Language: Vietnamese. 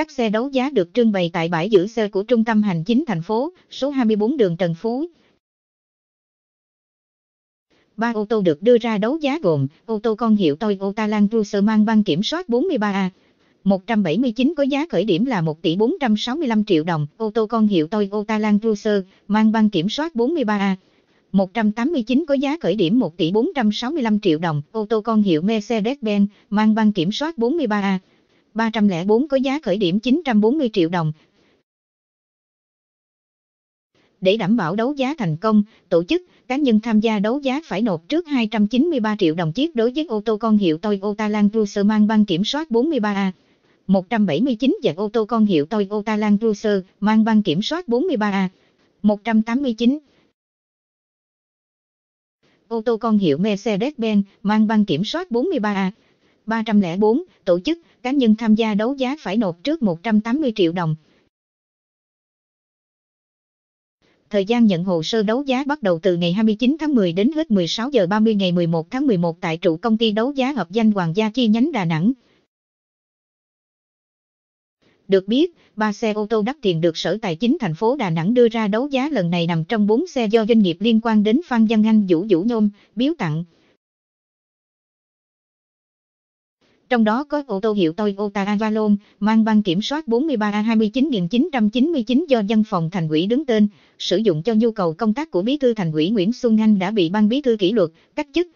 Các xe đấu giá được trưng bày tại bãi giữ xe của Trung tâm Hành chính thành phố, số 24 đường Trần Phú. Ba ô tô được đưa ra đấu giá gồm ô tô con hiệu Toyota Land Cruiser mang băng kiểm soát 43A. 179 có giá khởi điểm là 1 tỷ 465 triệu đồng, ô tô con hiệu Toyota Land Cruiser mang băng kiểm soát 43A. 189 có giá khởi điểm 1 tỷ 465 triệu đồng, ô tô con hiệu Mercedes-Benz mang băng kiểm soát 43A. 304 có giá khởi điểm 940 triệu đồng. Để đảm bảo đấu giá thành công, tổ chức, cá nhân tham gia đấu giá phải nộp trước 293 triệu đồng chiếc đối với ô tô con hiệu Toyota Land Cruiser mang băng kiểm soát 43A. 179 và ô tô con hiệu Toyota Land Cruiser mang băng kiểm soát 43A. 189 ô tô con hiệu Mercedes-Benz mang băng kiểm soát 43A 304, tổ chức, cá nhân tham gia đấu giá phải nộp trước 180 triệu đồng. Thời gian nhận hồ sơ đấu giá bắt đầu từ ngày 29 tháng 10 đến hết 16 giờ 30 ngày 11 tháng 11 tại trụ công ty đấu giá hợp danh Hoàng gia chi nhánh Đà Nẵng. Được biết, ba xe ô tô đắt tiền được Sở Tài chính thành phố Đà Nẵng đưa ra đấu giá lần này nằm trong bốn xe do doanh nghiệp liên quan đến Phan Văn Anh Vũ Vũ Nhôm biếu tặng. trong đó có ô tô hiệu Toyota Avalon, mang băng kiểm soát 43A29999 do văn phòng thành ủy đứng tên, sử dụng cho nhu cầu công tác của bí thư thành ủy Nguyễn Xuân Anh đã bị ban bí thư kỷ luật, cách chức,